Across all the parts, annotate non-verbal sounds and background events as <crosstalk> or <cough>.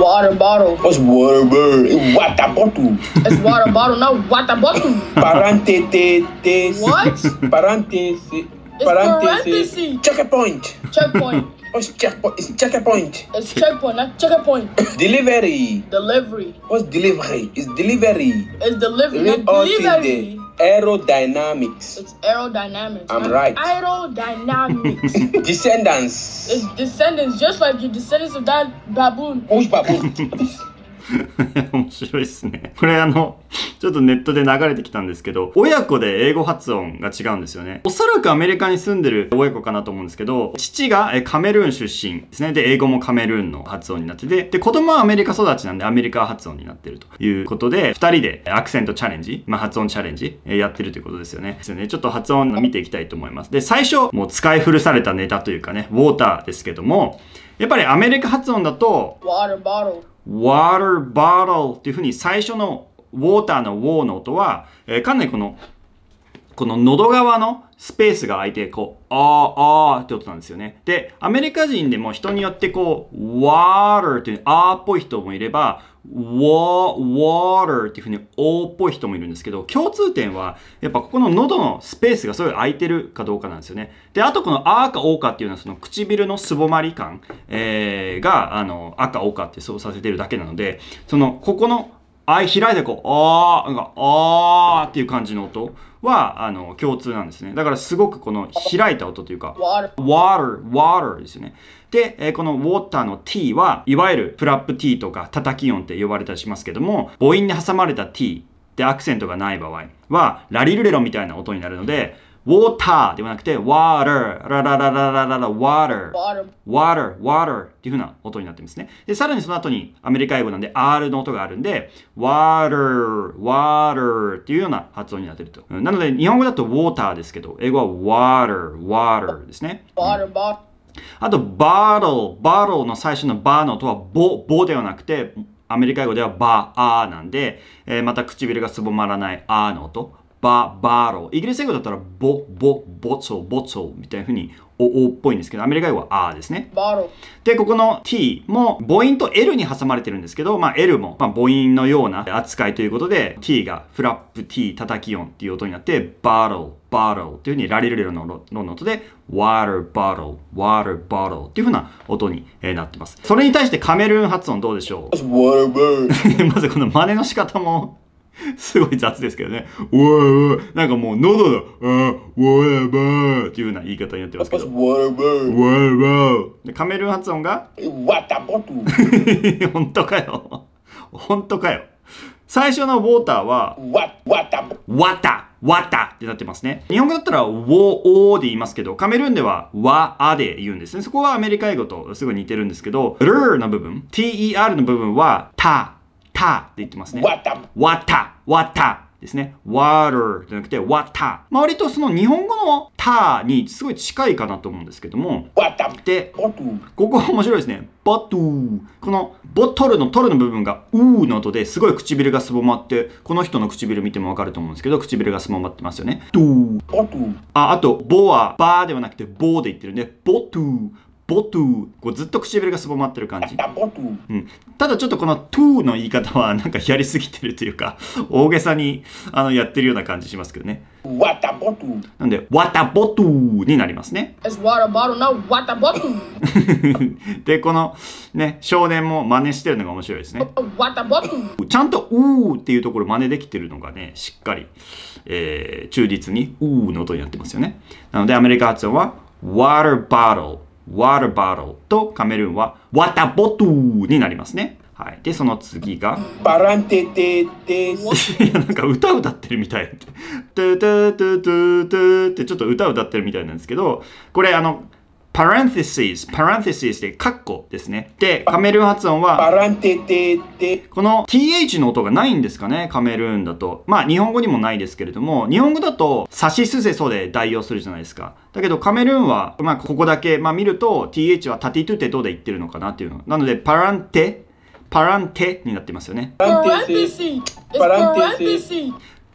Water bottle. What's water bottle? Water bottle. It's water bottle, not water bottle. Parentheses. What? Parentheses. Parentheses. Checkpoint. Checkpoint. <laughs> What's checkpoint? It's checkpoint. It's checkpoint, not checkpoint. <coughs> delivery. Delivery. What's delivery? It's delivery. It's delivery, Deli- not delivery. Aerodynamics. It's aerodynamics. I'm, right. Aerodynamics. <laughs> descendants. It's descendants, just like the descendants of that baboon. Who's baboon? <laughs> <laughs> 面白いっすね。これあの、ちょっとネットで流れてきたんですけど、親子で英語発音が違うんですよね。おそらくアメリカに住んでる親子かなと思うんですけど、父がカメルーン出身ですね。で、英語もカメルーンの発音になってて、で、子供はアメリカ育ちなんでアメリカ発音になってるということで、2人でアクセントチャレンジ、まあ、発音チャレンジ、やってるということですよね。ですね。ちょっと発音見ていきたいと思います。で、最初、もう使い古されたネタというかね、ウォーターですけども、やっぱりアメリカ発音だと、water bottle っていうふうに最初のウォーターのウォーの音は、えー、かなりこのこの喉側のスペースが空いて、こう、あー、あーって音なんですよね。で、アメリカ人でも人によってこう、water っていうあーっぽい人もいれば、wa, water っていうふうにおーっぽい人もいるんですけど、共通点は、やっぱここの喉のスペースがすごい空いてるかどうかなんですよね。で、あとこのあーかおーかっていうのはその唇のすぼまり感、えー、が、あの、あかおーかってそうさせてるだけなので、その、ここのあい開いてこう、あー、なんか、あーっていう感じの音は、あの、共通なんですね。だからすごくこの開いた音というか、water, water ですよね。で、えこの water の t は、いわゆるフラップ t とか叩き音って呼ばれたりしますけども、母音に挟まれた t でアクセントがない場合は、ラリルレロみたいな音になるので、ウォーターではなくてワー t ー、r ラララララララワー t ー、ワー a ー、ワー w ーっていう風な音になってますね。で、さらにその後にアメリカ英語なんで R の音があるんでワー t ー、ワー a ーっていうような発音になってると。なので日本語だとウォーターですけど、英語はワー t ー、ワー a ーですね。あと、バトル、バトルの最初のバーの音はボ、ボではなくて、アメリカ英語ではバー、アーなんで、えー、また唇がすぼまらないアーの音。ババロー。イギリス英語だったらボ、ボ、ボツォ、ボツォみたいな風におおっぽいんですけど、アメリカ語はあですね。で、ここの t も母音と l に挟まれてるんですけど、まあ l も、まあ、母音のような扱いということで、t がフラップ t 叩き音っていう音になって、バロー、バローっていう風にラリルレロのロの音で、water bottle, water bottle っていう風な音になってます。それに対してカメルーン発音どうでしょう <laughs> まずこの真似の仕方もすごい雑ですけどね。わなんかもう喉の、あわーわーっていうような言い方になってますけど。わーー。わーー。で、カメルーン発音が、わたぼと。ん <laughs> とかよ。んとかよ。最初のウォーターは、わ、わた。わた。わたってなってますね。日本語だったら、ウォおーで言いますけど、カメルーンでは、わあで言うんですね。そこはアメリカ英語とすごい似てるんですけど、ルーの部分、ter の部分は、た。たって言ってますね。わた。わた。わた。ですね。water じゃなくてわた。t e まあ、割とその日本語のたにすごい近いかなと思うんですけども。で、ここ面白いですね。バトゥこのボトルのトルの部分がうーの音ですごい唇がすぼまって、この人の唇見てもわかると思うんですけど、唇がすぼまってますよね。ドゥあ、あと、ボはバーではなくてボーで言ってるんで、ボトゥボトゥこうずっと唇がすぼまってる感じ、うん、ただちょっとこのトゥーの言い方はなんかやりすぎてるというか <laughs> 大げさにあのやってるような感じしますけどねワタボトゥなんでワタボトゥになりますね <laughs> でこのね少年も真似してるのが面白いですね <laughs> ちゃんとうーっていうところ真似できてるのがねしっかり、えー、忠実にうーの音になってますよねなのでアメリカ発音はワ a t e ゥ water bottle とカメルーンは w た a t a b o t t になりますね。はい、でその次が「バランテテテ」いやなんか歌歌ってるみたい「トゥトゥトゥトゥトゥ」ってちょっと歌歌ってるみたいなんですけどこれあの「パランティシス、パランティシスで、カッコですね。で、カメルーン発音は、この th の音がないんですかね、カメルーンだと。まあ、日本語にもないですけれども、日本語だと、サシスセソで代用するじゃないですか。だけど、カメルーンは、まあ、ここだけ、まあ、見ると、th はタティトゥテトで言ってるのかなっていうの。なので、パランテ、パランテになってますよね。パランテシ。パランテシ。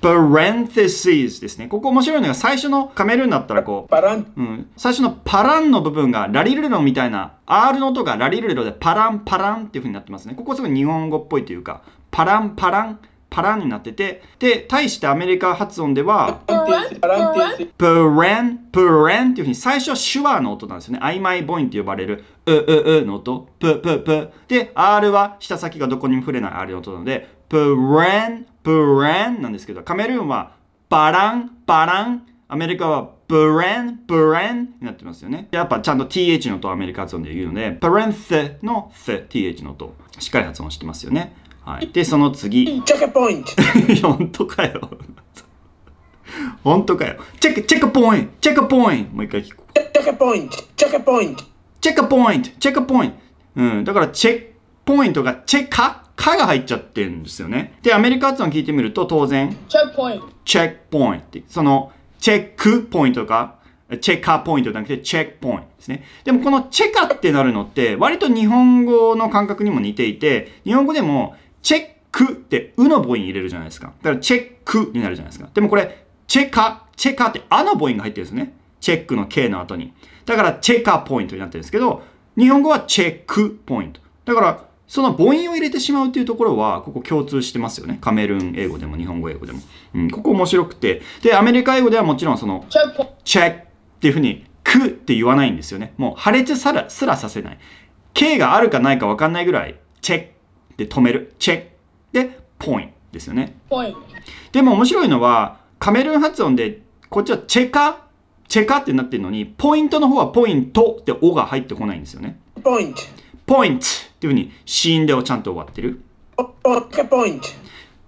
parentheses ですね。ここ面白いのが最初のカメルーンだったらこう、パラン、うん、最初のパランの部分がラリルロみたいな R の音がラリルロでパランパランっていう風になってますね。ここすごい日本語っぽいというか、パランパラン。パランになってて、で、対してアメリカ発音では、プレン、プレンっていうふうに最初は手話の音なんですよね。曖昧インって呼ばれる、う、う、うの音、ぷ、プ、ぷ。で、R は舌先がどこにも触れない R の音なので、プレン、ブレンなんですけど、カメルーンはバラン、バラン、アメリカはブレン、ブレンになってますよね。やっぱちゃんと th の音をアメリカ発音で言うので、パレンセのセ th の音、しっかり発音してますよね。はい。で、その次。チェックポイント <laughs> 本当かよ本当かよ。チェック、チェックポイントチェックポイントもう一回聞こチェックポイントチェックポイントチェックポイントチェックポイントうん。だから、チェックポイントがチェッカかが入っちゃってるんですよね。で、アメリカ発音聞いてみると当然、チェックポイント。チェックポイント。その、チェックポイントとか、チェッカーポイントじゃなくて、チェックポイントですね。でもこのチェカってなるのって、割と日本語の感覚にも似ていて、日本語でも、チェックって、うの母音入れるじゃないですか。だから、チェックになるじゃないですか。でもこれ、チェカ、チェカって、あの母音が入ってるんですね。チェックの K の後に。だから、チェカーポイントになってるんですけど、日本語はチェックポイント。だから、その母音を入れてしまうっていうところは、ここ共通してますよね。カメルーン英語でも日本語英語でも。うん、ここ面白くて。で、アメリカ英語ではもちろんその、チェックチェックっていうふうに、くって言わないんですよね。もう破裂すら、すらさせない。K があるかないかわかんないぐらい、チェックで止める。チェックで、ポインですよね。ポインでも面白いのは、カメルーン発音で、こっちはチェカ、チェカってなってるのに、ポイントの方はポイントっておが入ってこないんですよね。ポイント。ポイント。っていうふうに死因ではちゃんと終わってる。チェックポイント。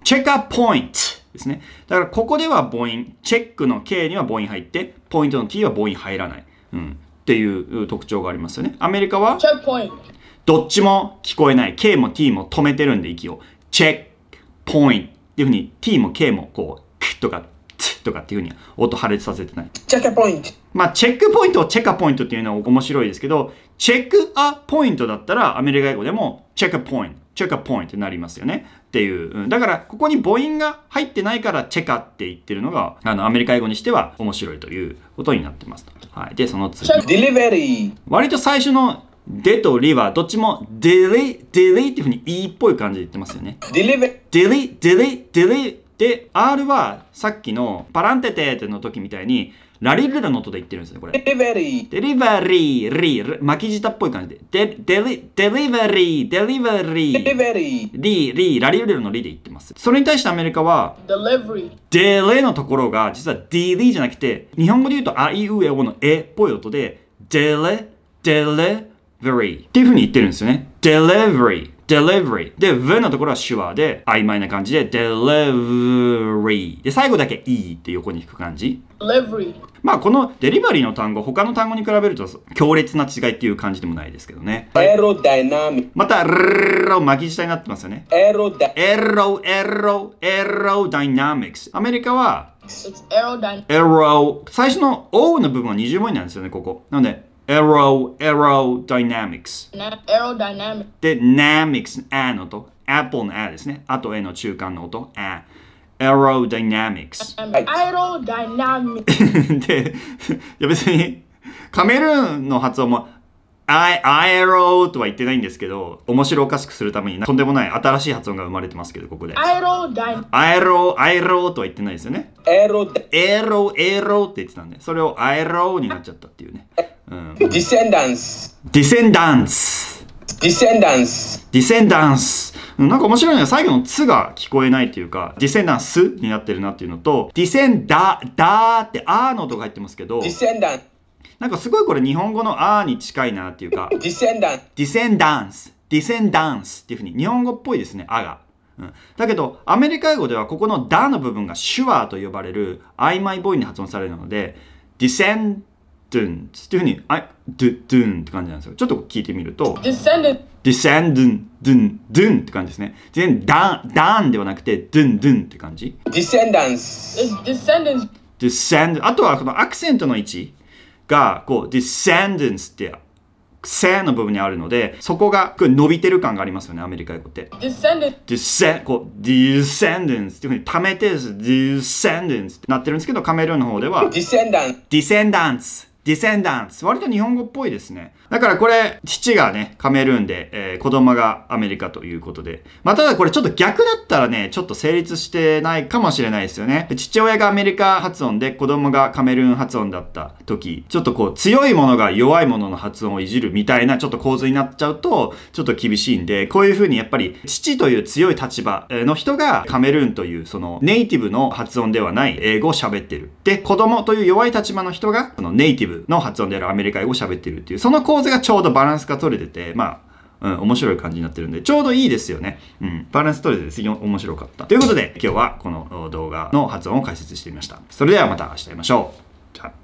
チェックポイントですね。だからここでは母音、チェックの K には母音入って、ポイントの T は母音入らない。うん。っていう特徴がありますよね。アメリカはどっちも聞こえない。K も T も止めてるんで息を。チェックポイントっていうふうに T も K もこう、クとかとかっていうふうに音破裂させてない。チェックポイント。まあ、チェックポイントをチェックポイントっていうのは面白いですけど、チェックアポイントだったら、アメリカ英語でも、チェックアポイント、チェックアポイントになりますよね。っていう。だから、ここに母音が入ってないから、チェカって言ってるのが、あの、アメリカ英語にしては面白いということになってます。はい。で、その次。デリバリー。割と最初のでとりはどっちもデリ、デリっていうふうに E っぽい感じで言ってますよね。デリ、デリ、デリ、デリ。で、R はさっきのパランテテーテの時みたいに、ラリルラの音で言ってるんですね、これ。デリバリー。デリバリー、リー、巻き舌っぽい感じで。デリ、デリバリー、デリバリー。デリバリー。リー、リー、ラリルラのリで言ってます。それに対してアメリカは、デリバリー。デレのところが、実はディリーじゃなくて、日本語で言うと、あいうえおのエっぽい音で、デレ、デレ、ベリー。っていう風に言ってるんですよね。デリベリー。delivery。で、v のところは手話で、曖昧な感じで、delivery。で、最後だけ e って横に引く感じ。delivery。まあ、このデリバリーの単語、他の単語に比べると強烈な違いっていう感じでもないですけどね。エロダイナミまた、ロ巻き舌になってますよね。エロダ、エロ、エロ、エロダイナミクス。アメリカは、エロ、最初の O の部分は20文字なんですよね、ここ。なので、Aero, aerodynamics。aerodynamics。で、dynamics、a の音。apple の a ですね。あと a の中間の音、a。aerodynamics。aerodynamics。で、いや別に、カメルーンの発音も、アエロとは言ってないんですけど、面白おかしくするために、とんでもない新しい発音が生まれてますけど、ここで。アイロー、アイロ、アエロとは言ってないですよね。エロ、エロ、エローって言ってたんで、それをアイロになっちゃったっていうね。ディセンダンス。ディセンダンス。ディセンダンス。ディセンダンス。なんか面白いのは最後の「つ」が聞こえないっていうか、ディセンダンスになってるなっていうのと、ディセンダ、ダーってあーの音が入ってますけど、ディセンダン。なんかすごいこれ日本語のあーに近いなっていうか、ディセンダン。ディセンダンス。ディセンダンスっていうふうに日本語っぽいですね、あが。うん、だけど、アメリカ英語ではここのダの部分が手話と呼ばれる曖昧ボイに発音されるので、ディセンドゥンっていうふうに、あドゥ、ドゥンって感じなんですよ。ちょっと聞いてみると、ディセンデン、ディセンデン、ドゥン、ドゥンって感じですね。全然ダン、ダンではなくて、ドゥン、ドゥンって感じ。ディセンダンス。ディセンンス。ディセンあとはこのアクセントの位置が、こう、ディセンデンスってせの部分にあるので、そこが伸びてる感がありますよね、アメリカ語って。ディセン e n d こう、っていうふうに溜めてディセン s c e ってなってるんですけど、カメルーンの方では、ディセン e ンス、ディセンダンス。割と日本語っぽいですね。だからこれ、父がね、カメルーンで、えー、子供がアメリカということで。まあ、ただこれちょっと逆だったらね、ちょっと成立してないかもしれないですよね。父親がアメリカ発音で子供がカメルーン発音だった時、ちょっとこう、強いものが弱いものの発音をいじるみたいなちょっと構図になっちゃうと、ちょっと厳しいんで、こういう風にやっぱり、父という強い立場の人がカメルーンというそのネイティブの発音ではない英語を喋ってる。で、子供という弱い立場の人が、そのネイティブの発音であるアメリカ英語を喋ってるっていう、その構図がちょうどバランスが取れてて、まあ、うん、面白い感じになってるんで、ちょうどいいですよね。うん、バランス取れてです面白かった。ということで、今日はこの動画の発音を解説してみました。それではまた明日会いましょう。じゃあ。